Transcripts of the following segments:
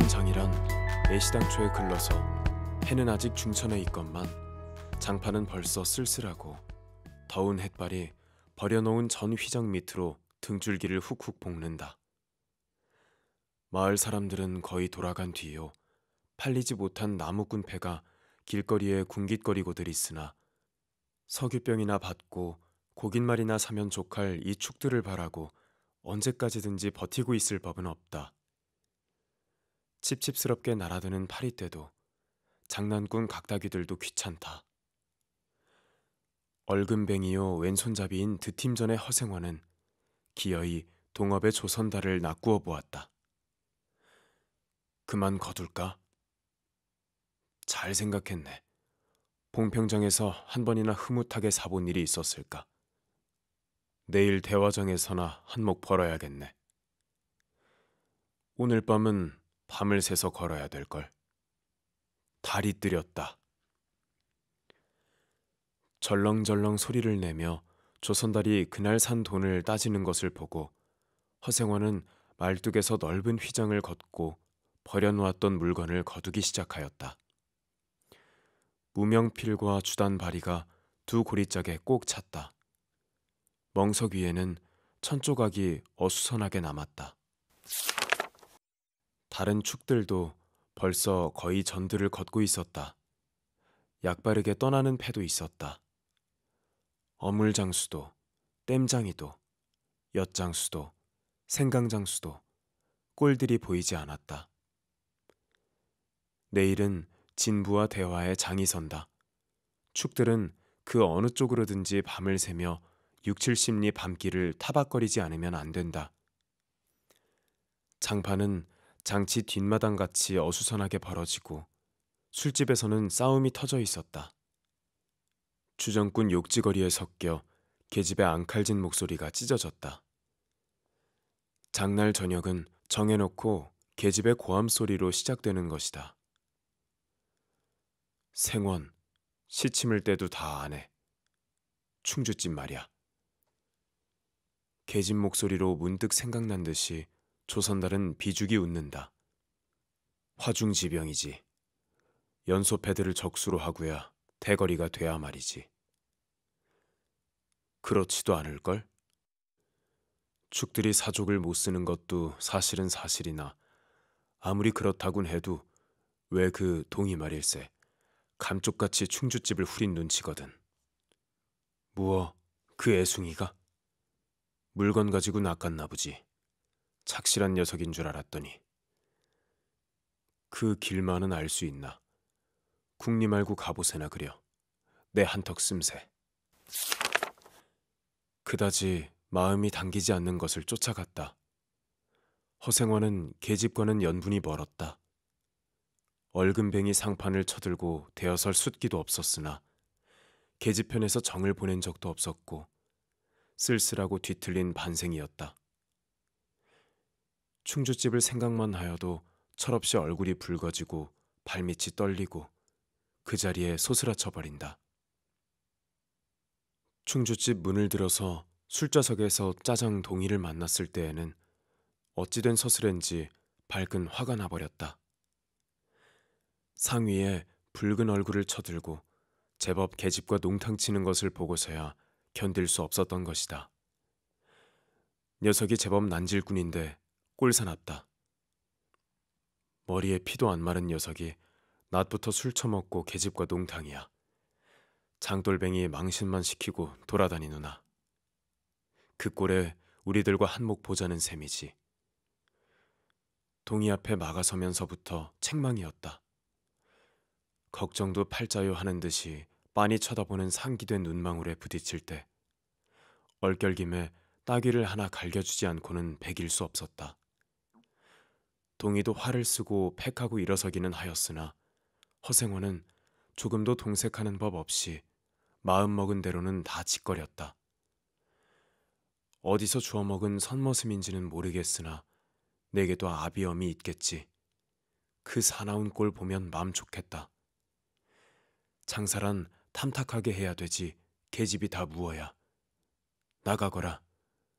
여름장이란 애시당초에 글러서 해는 아직 중천에 있건만 장판은 벌써 쓸쓸하고 더운 햇발이 버려놓은 전 휘장 밑으로 등줄기를 훅훅 볶는다. 마을 사람들은 거의 돌아간 뒤요 팔리지 못한 나무꾼패가 길거리에 g 깃거리고들 있으나 석유병이나 받고 고깃말이나 사면 족할 이 축들을 바라고 언제까지든지 버티고 있을 법은 없다. 칩칩스럽게 날아드는 파리떼도 장난꾼 각다귀들도 귀찮다. 얼금뱅이요 왼손잡이인 드팀전의 허생원은 기어이 동업의 조선달을 낚구어 보았다. 그만 거둘까? 잘 생각했네. 봉평장에서 한 번이나 흐뭇하게 사본 일이 있었을까? 내일 대화장에서나 한몫 벌어야겠네. 오늘 밤은 밤을 새서 걸어야 될 걸. 달이 뜨렸다. 절렁절렁 소리를 내며 조선달이 그날 산 돈을 따지는 것을 보고 허생원은 말뚝에서 넓은 휘장을 걷고 버려놓았던 물건을 거두기 시작하였다. 무명필과 주단바리가 두 고리짝에 꼭 찼다. 멍석 위에는 천 조각이 어수선하게 남았다. 다른 축들도 벌써 거의 전두를 걷고 있었다. 약바르게 떠나는 패도 있었다. 어물장수도, 땜장이도, 엿장수도, 생강장수도 꼴들이 보이지 않았다. 내일은 진부와 대화에 장이 선다. 축들은 그 어느 쪽으로든지 밤을 새며 육칠십리 밤길을 타박거리지 않으면 안 된다. 장판은 장치 뒷마당 같이 어수선하게 벌어지고 술집에서는 싸움이 터져 있었다. 주정꾼 욕지거리에 섞여 계집의 앙칼진 목소리가 찢어졌다. 장날 저녁은 정해놓고 계집의 고함 소리로 시작되는 것이다. 생원, 시침을 때도 다 안 해. 충주집 말이야. 계집 목소리로 문득 생각난 듯이 조선달은 비죽이 웃는다. 화중지병이지. 연소 패드를 적수로 하고야 대거리가 돼야 말이지. 그렇지도 않을걸? 축들이 사족을 못 쓰는 것도 사실은 사실이나 아무리 그렇다곤 해도 왜 그 동이 말일세 감쪽같이 충주집을 후린 눈치거든. 무어 그 애숭이가 물건 가지고 낚았나 보지. 착실한 녀석인 줄 알았더니 그 길만은 알 수 있나 국리 말고 갑옷에나 그려 내 한턱 씀새 그다지 마음이 당기지 않는 것을 쫓아갔다 허생원은 계집과는 연분이 멀었다 얼금뱅이 상판을 쳐들고 대여설 숫기도 없었으나 계집편에서 정을 보낸 적도 없었고 쓸쓸하고 뒤틀린 반생이었다. 충주집을 생각만 하여도 철없이 얼굴이 붉어지고 발밑이 떨리고 그 자리에 소스라쳐 버린다. 충주집 문을 들어서 술자석에서 짜장 동이를 만났을 때에는 어찌된 서슬인지 밝은 화가 나버렸다. 상위에 붉은 얼굴을 쳐들고 제법 계집과 농탕치는 것을 보고서야 견딜 수 없었던 것이다. 녀석이 제법 난질꾼인데 꼴사납다. 머리에 피도 안 마른 녀석이 낮부터 술 처먹고 계집과 농탕이야. 장돌뱅이 망신만 시키고 돌아다니누나. 그 꼴에 우리들과 한몫 보자는 셈이지. 동이 앞에 막아서면서부터 책망이었다. 걱정도 팔자요 하는 듯이 빤히 쳐다보는 상기된 눈망울에 부딪힐 때 얼결김에 따귀를 하나 갈겨주지 않고는 배길 수 없었다. 동희도 화를 쓰고 팩하고 일어서기는 하였으나 허생원은 조금도 동색하는 법 없이 마음먹은 대로는 다 짓거렸다. 어디서 주워먹은 선머슴인지는 모르겠으나 내게도 아비엄이 있겠지. 그 사나운 꼴 보면 맘 좋겠다. 장사란 탐탁하게 해야 되지 계집이 다 무어야. 나가거라.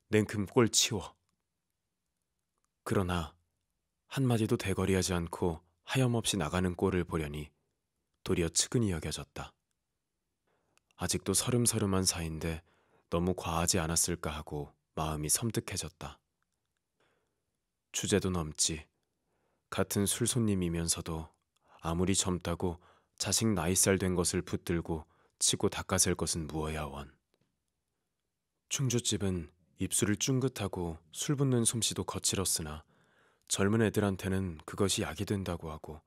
냉큼 꼴 치워. 그러나 한마디도 대거리하지 않고 하염없이 나가는 꼴을 보려니 도리어 측은히 여겨졌다. 아직도 서름서름한 사이인데 너무 과하지 않았을까 하고 마음이 섬뜩해졌다. 주제도 넘지. 같은 술 손님이면서도 아무리 젊다고 자식 나이살 된 것을 붙들고 치고 닦아셀 것은 무어야 원. 충주집은 입술을 쭝긋하고 술 붓는 솜씨도 거칠었으나 젊은 애들한테는 그것이 약이 된다고 하고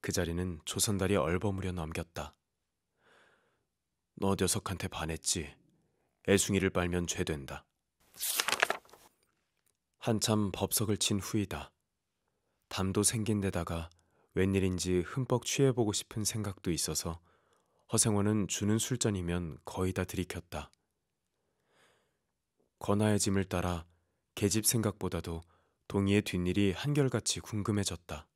그 자리는 조선달이 얼버무려 넘겼다. 너 녀석한테 반했지. 애숭이를 빨면 죄된다. 한참 법석을 친 후이다. 담도 생긴 데다가 웬일인지 흠뻑 취해보고 싶은 생각도 있어서 허생원은 주는 술잔이면 거의 다 들이켰다. 건아의 짐을 따라 계집 생각보다도 동희의 뒷일이 한결같이 궁금해졌다.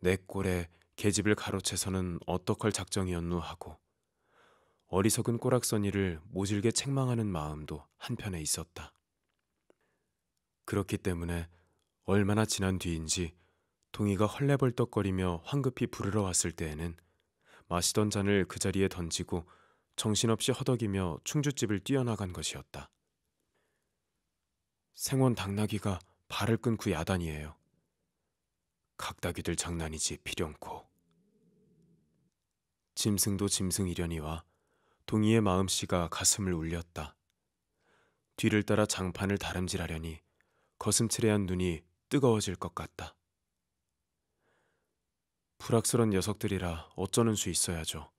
내 꼴에 계집을 가로채서는 어떡할 작정이었누 하고 어리석은 꼬락선이를 모질게 책망하는 마음도 한편에 있었다. 그렇기 때문에 얼마나 지난 뒤인지 동희가 헐레벌떡거리며 황급히 부르러 왔을 때에는 마시던 잔을 그 자리에 던지고 정신없이 허덕이며 충주집을 뛰어나간 것이었다. 생원 당나귀가 발을 끊고 야단이에요. 각다귀들 장난이지 필연코. 짐승도 짐승이려니와 동이의 마음씨가 가슴을 울렸다. 뒤를 따라 장판을 다름질하려니 거슴츠레한 눈이 뜨거워질 것 같다. 불악스런 녀석들이라 어쩌는 수 있어야죠.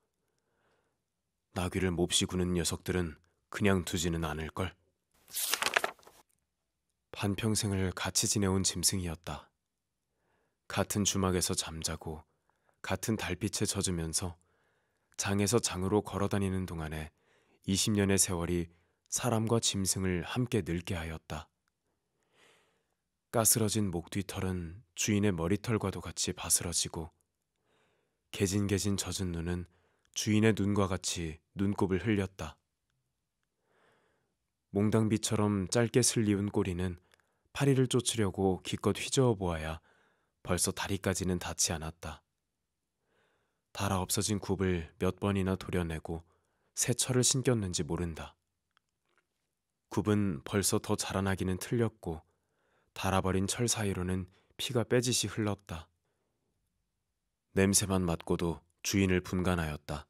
나귀를 몹시 구는 녀석들은 그냥 두지는 않을걸. 반평생을 같이 지내온 짐승이었다. 같은 주막에서 잠자고 같은 달빛에 젖으면서 장에서 장으로 걸어다니는 동안에 20년의 세월이 사람과 짐승을 함께 늙게 하였다. 까스러진 목 뒤털은 주인의 머리털과도 같이 바스러지고 개진개진 젖은 눈은 주인의 눈과 같이 눈곱을 흘렸다. 몽당비처럼 짧게 슬리운 꼬리는 파리를 쫓으려고 기껏 휘저어 보아야 벌써 다리까지는 닿지 않았다. 달아 없어진 굽을 몇 번이나 도려내고 새 철을 신겼는지 모른다. 굽은 벌써 더 자라나기는 틀렸고 달아버린 철 사이로는 피가 빼짓이 흘렀다. 냄새만 맡고도 주인을 분간하였다.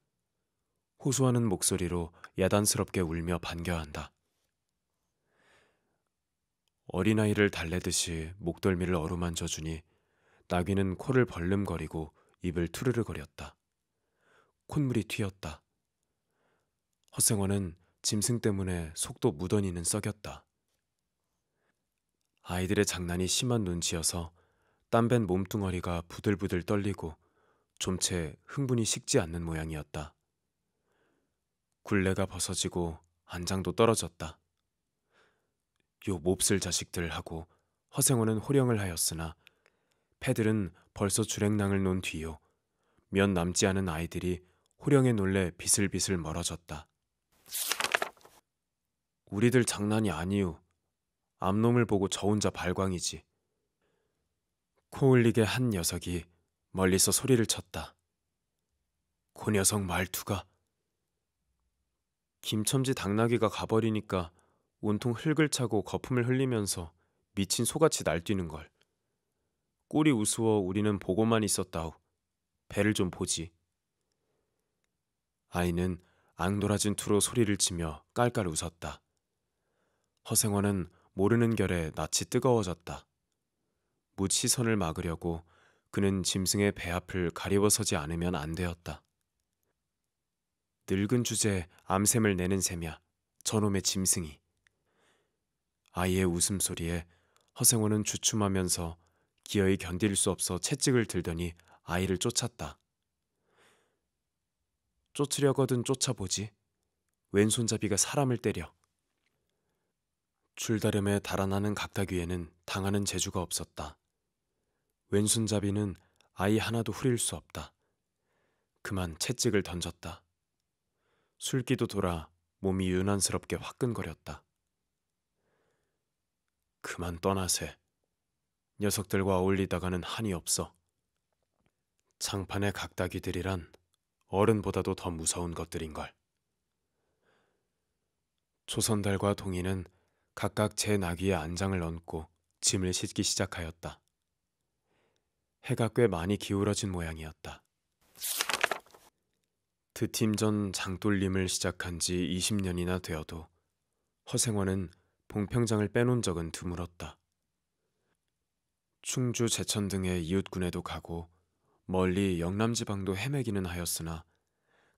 호소하는 목소리로 야단스럽게 울며 반겨한다. 어린아이를 달래듯이 목덜미를 어루만져 주니 나귀는 코를 벌름거리고 입을 투르르거렸다. 콧물이 튀었다. 허생원은 짐승 때문에 속도 무던히는 썩였다. 아이들의 장난이 심한 눈치여서 땀밴 몸뚱어리가 부들부들 떨리고 좀 채 흥분이 식지 않는 모양이었다. 굴레가 벗어지고 안장도 떨어졌다. 요 몹쓸 자식들 하고 허생호는 호령을 하였으나 패들은 벌써 주랭낭을 논 뒤요 몇 남지 않은 아이들이 호령에 놀래 비슬비슬 멀어졌다. 우리들 장난이 아니오. 암놈을 보고 저 혼자 발광이지. 코흘리게한 녀석이 멀리서 소리를 쳤다. 그 녀석 말투가 김첨지 당나귀가 가버리니까 온통 흙을 차고 거품을 흘리면서 미친 소같이 날뛰는 걸. 꼬리 우스워 우리는 보고만 있었다우. 배를 좀 보지. 아이는 앙돌아진 투로 소리를 치며 깔깔 웃었다. 허생원은 모르는 결에 낯이 뜨거워졌다. 묻 시선을 막으려고 그는 짐승의 배 앞을 가리워서지 않으면 안 되었다. 늙은 주제에 암샘을 내는 셈이야. 저놈의 짐승이. 아이의 웃음소리에 허생호는 주춤하면서 기어이 견딜 수 없어 채찍을 들더니 아이를 쫓았다. 쫓으려거든 쫓아보지. 왼손잡이가 사람을 때려. 줄다름에 달아나는 각다귀에는 당하는 재주가 없었다. 왼손잡이는 아이 하나도 후릴 수 없다. 그만 채찍을 던졌다. 술기도 돌아 몸이 유난스럽게 화끈거렸다. 그만 떠나세. 녀석들과 어울리다가는 한이 없어. 장판의 각다기들이란 어른보다도 더 무서운 것들인걸. 조선달과 동인은 각각 제 나귀에 안장을 얹고 짐을 싣기 시작하였다. 해가 꽤 많이 기울어진 모양이었다. 드팀 전 장돌림을 시작한 지 20년이나 되어도 허생원은 봉평장을 빼놓은 적은 드물었다. 충주 제천 등의 이웃군에도 가고 멀리 영남지방도 헤매기는 하였으나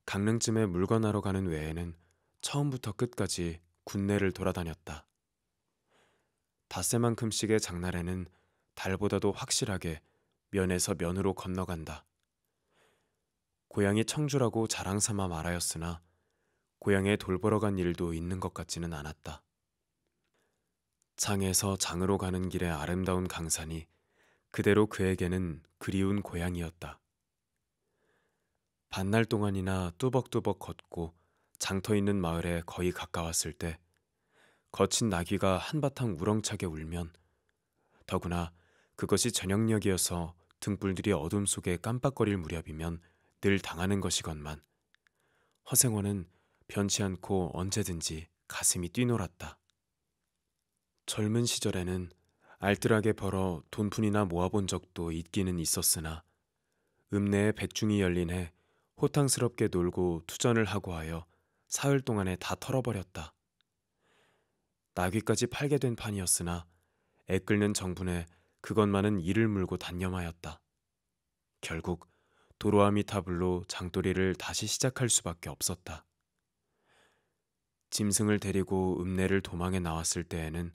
강릉쯤에 물건하러 가는 외에는 처음부터 끝까지 군내를 돌아다녔다. 닷새만큼씩의 장날에는 달보다도 확실하게 면에서 면으로 건너간다. 고향이 청주라고 자랑삼아 말하였으나 고향에 돌보러 간 일도 있는 것 같지는 않았다. 상에서 장으로 가는 길의 아름다운 강산이 그대로 그에게는 그리운 고향이었다. 반날 동안이나 뚜벅뚜벅 걷고 장터 있는 마을에 거의 가까웠을 때 거친 나귀가 한바탕 우렁차게 울면 더구나 그것이 저녁녘이어서 등불들이 어둠 속에 깜빡거릴 무렵이면 늘 당하는 것이건만 허생원은 변치 않고 언제든지 가슴이 뛰놀았다. 젊은 시절에는 알뜰하게 벌어 돈푼이나 모아본 적도 있기는 있었으나 읍내에 백중이 열린 해 호탕스럽게 놀고 투전을 하고 하여 사흘 동안에 다 털어버렸다. 나귀까지 팔게 된 판이었으나 애 끓는 정분에 그것만은 이를 물고 단념하였다. 결국 도로아미타불로 장도리를 다시 시작할 수밖에 없었다. 짐승을 데리고 읍내를 도망에 나왔을 때에는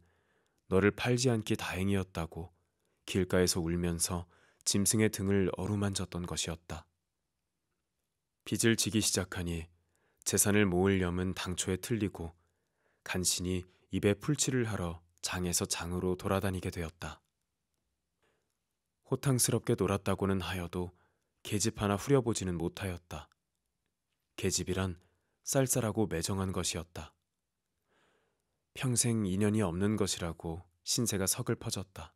너를 팔지 않기 다행이었다고 길가에서 울면서 짐승의 등을 어루만졌던 것이었다. 빚을 지기 시작하니 재산을 모으려면 당초에 틀리고 간신히 입에 풀칠을 하러 장에서 장으로 돌아다니게 되었다. 호탕스럽게 놀았다고는 하여도 계집 하나 후려보지는 못하였다. 계집이란 쌀쌀하고 매정한 것이었다. 평생 인연이 없는 것이라고 신세가 서글퍼졌다.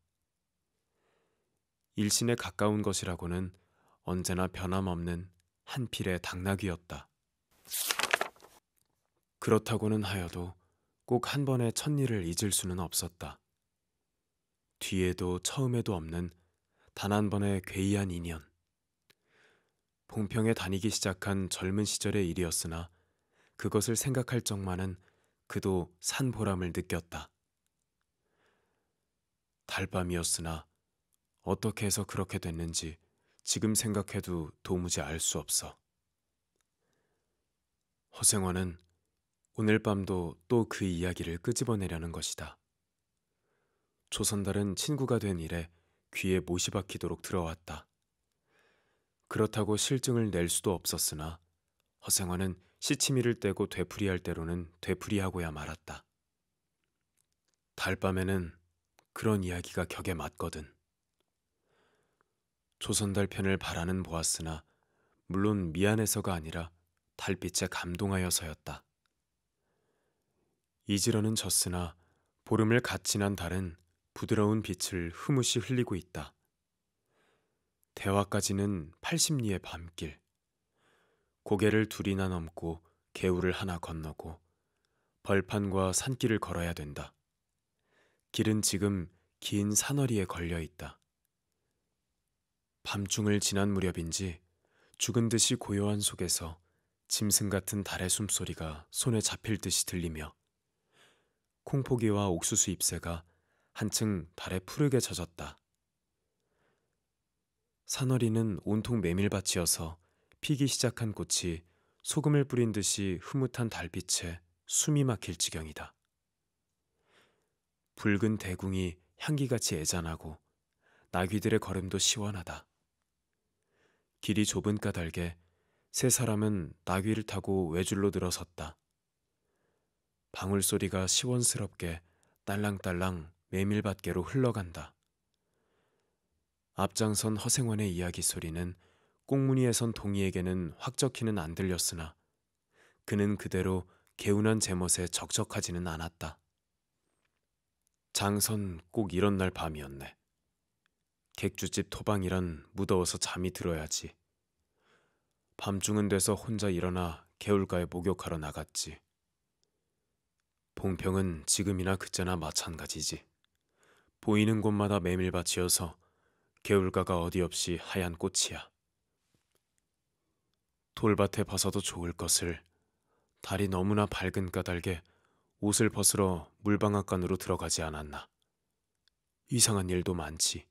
일신에 가까운 것이라고는 언제나 변함없는 한 필의 당나귀였다. 그렇다고는 하여도 꼭 한번의 첫일을 잊을 수는 없었다. 뒤에도 처음에도 없는 단 한 번의 괴이한 인연. 봉평에 다니기 시작한 젊은 시절의 일이었으나 그것을 생각할 적만은 그도 산보람을 느꼈다. 달밤이었으나 어떻게 해서 그렇게 됐는지 지금 생각해도 도무지 알 수 없어. 허생원은 오늘 밤도 또 그 이야기를 끄집어내려는 것이다. 조선달은 친구가 된 일에 귀에 못이 박히도록 들어왔다. 그렇다고 실증을 낼 수도 없었으나 허생원은 시치미를 떼고 되풀이할 때로는 되풀이하고야 말았다. 달밤에는 그런 이야기가 격에 맞거든. 조선달 편을 바라는 보았으나 물론 미안해서가 아니라 달빛에 감동하여서였다. 이지러는 졌으나 보름을 갓 지난 달은 부드러운 빛을 흐무시 흘리고 있다. 대화까지는 80리의 밤길. 고개를 둘이나 넘고 개울을 하나 건너고 벌판과 산길을 걸어야 된다. 길은 지금 긴 산허리에 걸려 있다. 밤중을 지난 무렵인지 죽은 듯이 고요한 속에서 짐승 같은 달의 숨소리가 손에 잡힐 듯이 들리며 콩포기와 옥수수 잎새가 한층 달에 푸르게 젖었다. 산허리는 온통 메밀밭이어서 피기 시작한 꽃이 소금을 뿌린 듯이 흐뭇한 달빛에 숨이 막힐 지경이다. 붉은 대궁이 향기같이 애잔하고 나귀들의 걸음도 시원하다. 길이 좁은 까닭에 세 사람은 나귀를 타고 외줄로 들어섰다. 방울 소리가 시원스럽게 딸랑딸랑 메밀밭계로 흘러간다. 앞장선 허생원의 이야기 소리는 꽁무니에 선 동이에게는 확적히는 안 들렸으나 그는 그대로 개운한 제멋에 적적하지는 않았다. 장선 꼭 이런 날 밤이었네. 객주집 토방이란 무더워서 잠이 들어야지. 밤중은 돼서 혼자 일어나 개울가에 목욕하러 나갔지. 봉평은 지금이나 그때나 마찬가지지. 보이는 곳마다 메밀밭이어서 개울가가 어디 없이 하얀 꽃이야. 돌밭에 봐서도 좋을 것을 달이 너무나 밝은 까닭에 옷을 벗으러 물방앗간으로 들어가지 않았나. 이상한 일도 많지.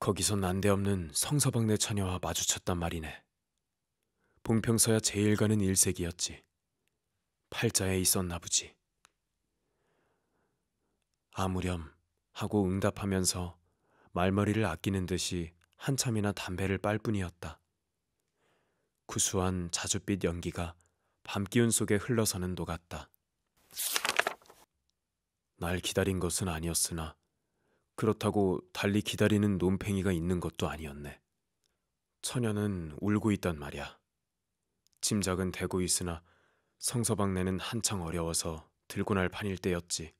거기서 난데없는 성서방네 처녀와 마주쳤단 말이네. 봉평서야 제일 가는 일색이었지. 팔자에 있었나 보지. 아무렴 하고 응답하면서 말머리를 아끼는 듯이 한참이나 담배를 빨 뿐이었다. 구수한 자줏빛 연기가 밤기운 속에 흘러서는 녹았다. 날 기다린 것은 아니었으나 그렇다고 달리 기다리는 논팽이가 있는 것도 아니었네. 처녀는 울고 있단 말이야. 짐작은 되고 있으나 성서방내는 한창 어려워서 들고 날 판일 때였지.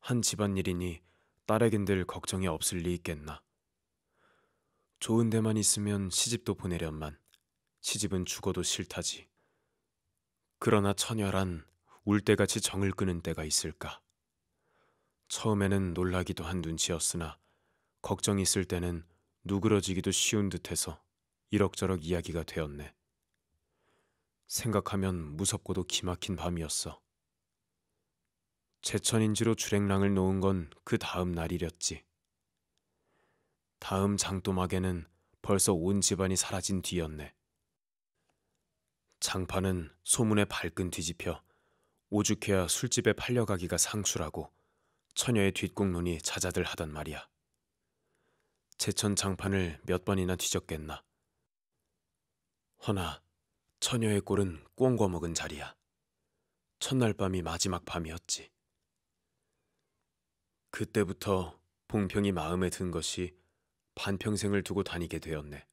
한 집안일이니 딸에겐들 걱정이 없을 리 있겠나. 좋은 데만 있으면 시집도 보내련만. 시집은 죽어도 싫다지. 그러나 처녀란 울 때같이 정을 끄는 때가 있을까. 처음에는 놀라기도 한 눈치였으나 걱정 있을 때는 누그러지기도 쉬운 듯해서 이럭저럭 이야기가 되었네. 생각하면 무섭고도 기막힌 밤이었어. 제천인지로 주랭랑을 놓은 건 그 다음 날이렸지. 다음 장도막에는 벌써 온 집안이 사라진 뒤였네. 장판은 소문에 발끈 뒤집혀 오죽해야 술집에 팔려가기가 상수라고 처녀의 뒷공론이 자자들 하단 말이야. 제천 장판을 몇 번이나 뒤졌겠나. 허나 처녀의 꼴은 꽁거 먹은 자리야. 첫날 밤이 마지막 밤이었지. 그때부터 봉평이 마음에 든 것이 반평생을 두고 다니게 되었네.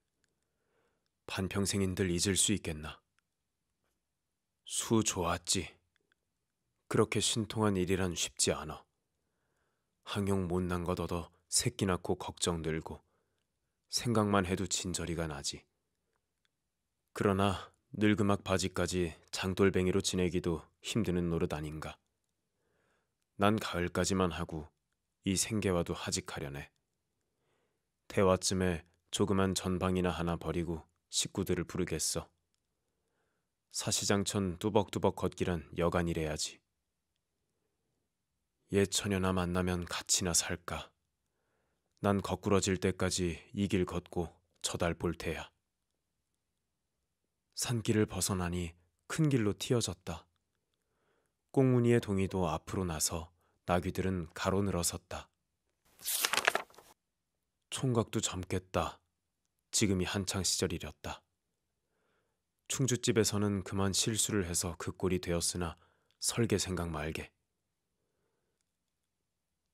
반평생인들 잊을 수 있겠나. 수 좋았지. 그렇게 신통한 일이란 쉽지 않아. 항용 못난 것 얻어 새끼 낳고 걱정 들고 생각만 해도 진저리가 나지. 그러나 늙음악 바지까지 장돌뱅이로 지내기도 힘드는 노릇 아닌가. 난 가을까지만 하고 이 생계와도 하직하려네. 대화쯤에 조그만 전방이나 하나 버리고 식구들을 부르겠어. 사시장천 뚜벅뚜벅 걷기란 여간이래야지. 옛 처녀나 만나면 같이나 살까. 난 거꾸러질 때까지 이 길 걷고 저 달 볼 테야. 산길을 벗어나니 큰 길로 튀어졌다. 꽁무니의 동이도 앞으로 나서 나귀들은 가로 늘어섰다. 총각도 젊겠다. 지금이 한창 시절이렸다 충주집에서는 그만 실수를 해서 그 꼴이 되었으나 설계 생각 말게.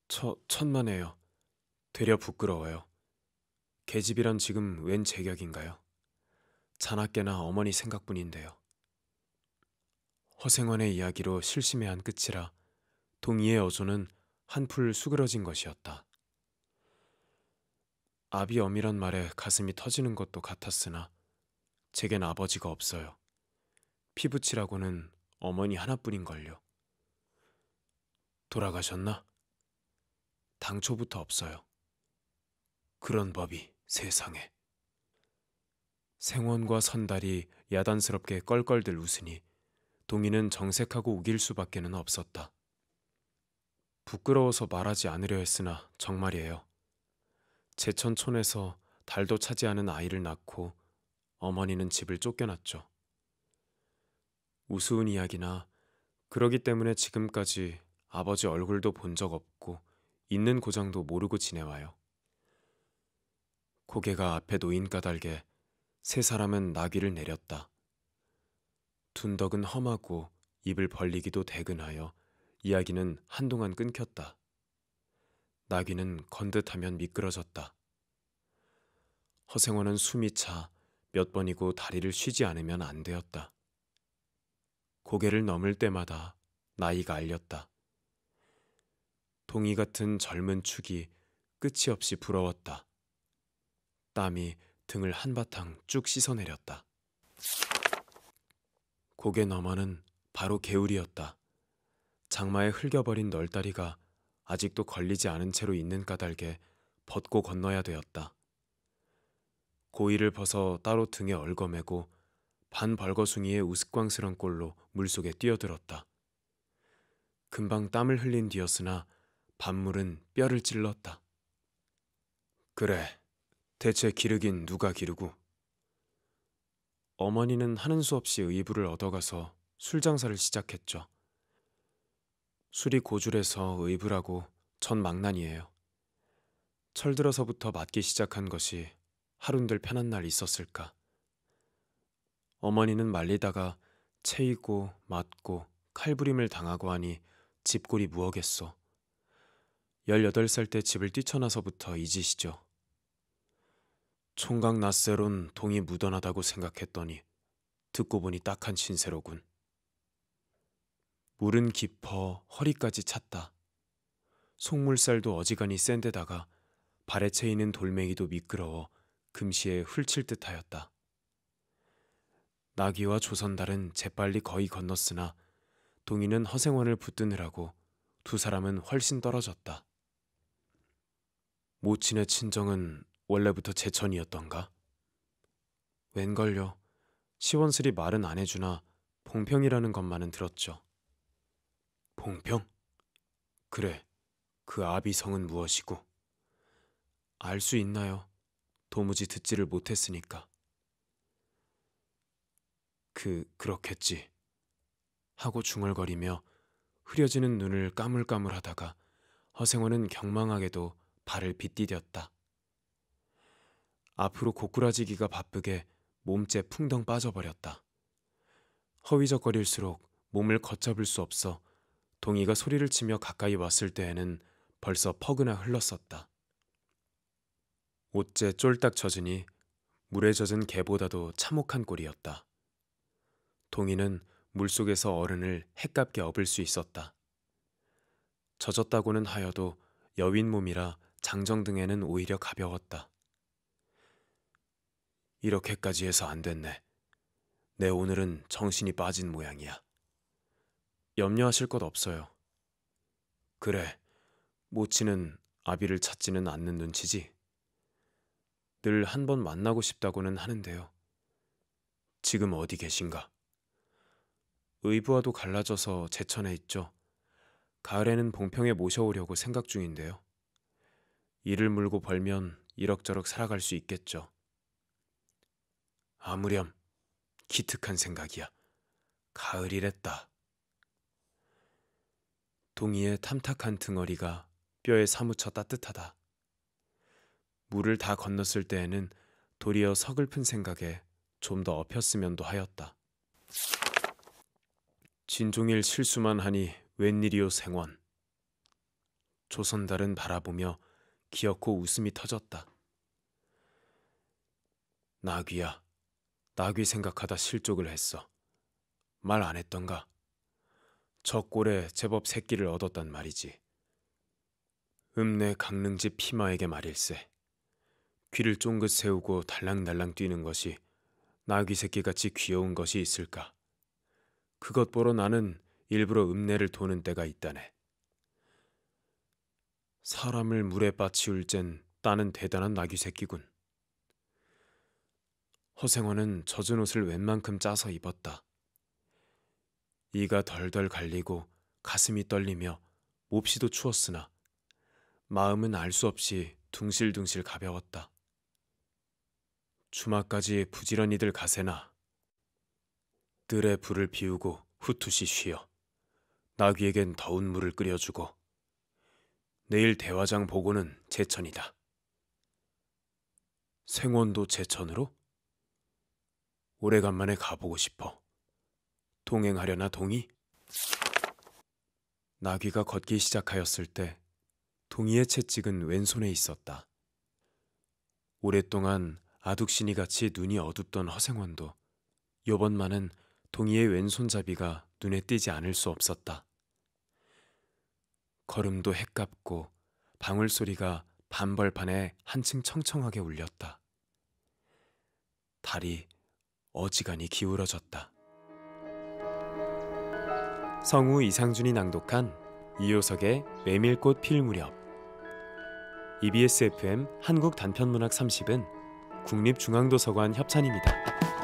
첫 천만에요. 되려 부끄러워요. 계집이란 지금 웬 제격인가요? 자나깨나 어머니 생각뿐인데요. 허생원의 이야기로 실심의 한 끝이라 동의의 어조는 한풀 수그러진 것이었다. 아비 어미란 말에 가슴이 터지는 것도 같았으나 제겐 아버지가 없어요. 피부치라고는 어머니 하나뿐인걸요. 돌아가셨나? 당초부터 없어요. 그런 법이 세상에. 생원과 선달이 야단스럽게 껄껄들 웃으니 동이는 정색하고 우길 수밖에는 없었다. 부끄러워서 말하지 않으려 했으나 정말이에요. 제천촌에서 달도 차지 하는 아이를 낳고 어머니는 집을 쫓겨났죠. 우스운 이야기나 그러기 때문에 지금까지 아버지 얼굴도 본 적 없고 있는 고장도 모르고 지내와요. 고개가 앞에 놓인 까닭에 세 사람은 나귀를 내렸다. 둔덕은 험하고 입을 벌리기도 대근하여 이야기는 한동안 끊겼다. 나귀는 건듯하면 미끄러졌다. 허생원은 숨이 차몇 번이고 다리를 쉬지 않으면 안 되었다. 고개를 넘을 때마다 나이가 알렸다. 동이 같은 젊은 축이 끝이 없이 부러웠다. 땀이 등을 한바탕 쭉 씻어내렸다. 고개 너머는 바로 개울이었다. 장마에 흘겨버린 널다리가 아직도 걸리지 않은 채로 있는 까닭에 벗고 건너야 되었다. 고의를 벗어 따로 등에 얼거매고 반 벌거숭이의 우스꽝스런 꼴로 물속에 뛰어들었다. 금방 땀을 흘린 뒤였으나 반물은 뼈를 찔렀다. 그래, 대체 기르긴 누가 기르고? 어머니는 하는 수 없이 의부를 얻어가서 술 장사를 시작했죠. 술이 고줄해서 의부라고 전 망난이에요. 철들어서부터 맞기 시작한 것이 하룬들 편한 날 있었을까? 어머니는 말리다가 채이고 맞고 칼부림을 당하고 하니 집골이 무어겠소. 18살 때 집을 뛰쳐나서부터 잊으시죠 총각 나세론 동이 무던하다고 생각했더니 듣고 보니 딱한 신세로군. 물은 깊어 허리까지 찼다. 속물살도 어지간히 센데다가 발에 채이는 돌멩이도 미끄러워 금시에 훌칠 듯하였다. 나귀와 조선달은 재빨리 거의 건넜으나 동이는 허생원을 붙드느라고 두 사람은 훨씬 떨어졌다. 모친의 친정은 원래부터 제천이었던가? 웬걸요. 시원스리 말은 안 해주나 봉평이라는 것만은 들었죠. 봉평? 그래, 그 아비성은 무엇이고? 알 수 있나요? 도무지 듣지를 못했으니까. 그, 그렇겠지. 하고 중얼거리며 흐려지는 눈을 까물까물 하다가 허생원은 경망하게도 발을 빗디뎠다. 앞으로 고꾸라지기가 바쁘게 몸째 풍덩 빠져버렸다. 허위적거릴수록 몸을 걷잡을 수 없어 동이가 소리를 치며 가까이 왔을 때에는 벌써 퍼그나 흘렀었다. 옷째 쫄딱 젖으니 물에 젖은 개보다도 참혹한 꼴이었다. 동이는 물속에서 어른을 해깝게 업을 수 있었다. 젖었다고는 하여도 여윈 몸이라 장정 등에는 오히려 가벼웠다. 이렇게까지 해서 안 됐네. 내 오늘은 정신이 빠진 모양이야. 염려하실 것 없어요. 그래, 모치는 아비를 찾지는 않는 눈치지. 늘한번 만나고 싶다고는 하는데요. 지금 어디 계신가? 의부와도 갈라져서 제천에 있죠. 가을에는 봉평에 모셔오려고 생각 중인데요. 이를 물고 벌면 이럭저럭 살아갈 수 있겠죠. 아무렴, 기특한 생각이야. 가을이랬다. 동이의 탐탁한 등어리가 뼈에 사무쳐 따뜻하다. 물을 다 건넜을 때에는 도리어 서글픈 생각에 좀 더엎였으면도 하였다. 진종일 실수만 하니 웬일이오 생원. 조선달은 바라보며 기어코 웃음이 터졌다. 나귀야, 나귀 생각하다 실족을 했어. 말 안 했던가? 저 꼴에 제법 새끼를 얻었단 말이지. 읍내 강릉집 피마에게 말일세. 귀를 쫑긋 세우고 달랑달랑 뛰는 것이 나귀 새끼같이 귀여운 것이 있을까? 그것 보러 나는 일부러 읍내를 도는 때가 있다네. 사람을 물에 빠치울 땐 따는 대단한 나귀 새끼군. 허생원은 젖은 옷을 웬만큼 짜서 입었다. 이가 덜덜 갈리고 가슴이 떨리며 몹시도 추웠으나 마음은 알 수 없이 둥실둥실 가벼웠다. 주막까지 부지런히들 가세나. 뜰에 불을 피우고 후투시 쉬어. 나귀에겐 더운 물을 끓여주고. 내일 대화장 보고는 제천이다. 생원도 제천으로? 오래간만에 가보고 싶어. 동행하려나 동이? 나귀가 걷기 시작하였을 때 동이의 채찍은 왼손에 있었다. 오랫동안 아둑신이 같이 눈이 어둡던 허생원도 요번만은 동이의 왼손잡이가 눈에 띄지 않을 수 없었다. 걸음도 헷갑고 방울 소리가 반벌판에 한층 청청하게 울렸다. 달이 어지간히 기울어졌다. 성우 이상준이 낭독한 이효석의 메밀꽃 필 무렵 EBS FM 한국 단편문학 30은 국립중앙도서관 협찬입니다.